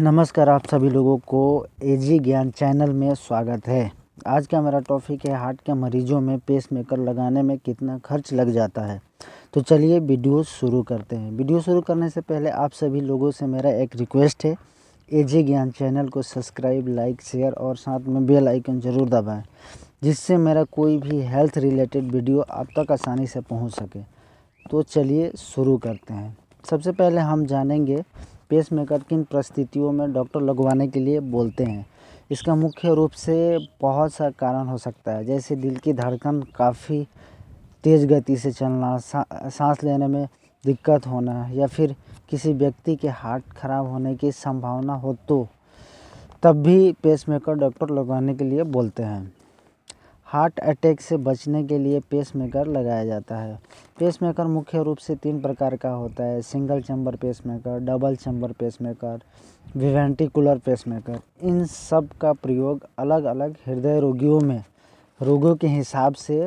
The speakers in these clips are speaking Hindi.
नमस्कार आप सभी लोगों को एजी ज्ञान चैनल में स्वागत है आज का मेरा टॉपिक है हार्ट के मरीजों में पेसमेकर लगाने में कितना खर्च लग जाता है तो चलिए वीडियो शुरू करते हैं वीडियो शुरू करने से पहले आप सभी लोगों से मेरा एक रिक्वेस्ट है एजी ज्ञान चैनल को सब्सक्राइब लाइक शेयर और साथ में बेल आइकन ज़रूर दबाएँ जिससे मेरा कोई भी हेल्थ रिलेटेड वीडियो आप तक आसानी से पहुँच सके तो चलिए शुरू करते हैं सबसे पहले हम जानेंगे पेसमेकर किन परिस्थितियों में डॉक्टर लगवाने के लिए बोलते हैं इसका मुख्य रूप से बहुत सा कारण हो सकता है जैसे दिल की धड़कन काफ़ी तेज़ गति से चलना सा, सांस लेने में दिक्कत होना या फिर किसी व्यक्ति के हार्ट खराब होने की संभावना हो तो तब भी पेसमेकर डॉक्टर लगवाने के लिए बोलते हैं हार्ट अटैक से बचने के लिए पेसमेकर लगाया जाता है पेसमेकर मुख्य रूप से तीन प्रकार का होता है single chamber pacemaker double chamber pacemaker biventricular pacemaker इन सब का प्रयोग अलग अलग हृदय रोगियों में रोगों के हिसाब से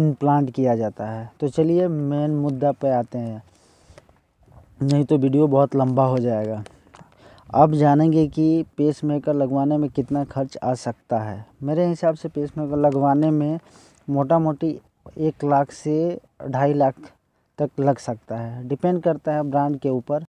इम्प्लांट किया जाता है तो चलिए मेन मुद्दा पे आते हैं नहीं तो वीडियो बहुत लंबा हो जाएगा अब जानेंगे कि पेसमेकर लगवाने में कितना खर्च आ सकता है मेरे हिसाब से पेसमेकर लगवाने में मोटा मोटी एक लाख से ढाई लाख तक लग सकता है डिपेंड करता है ब्रांड के ऊपर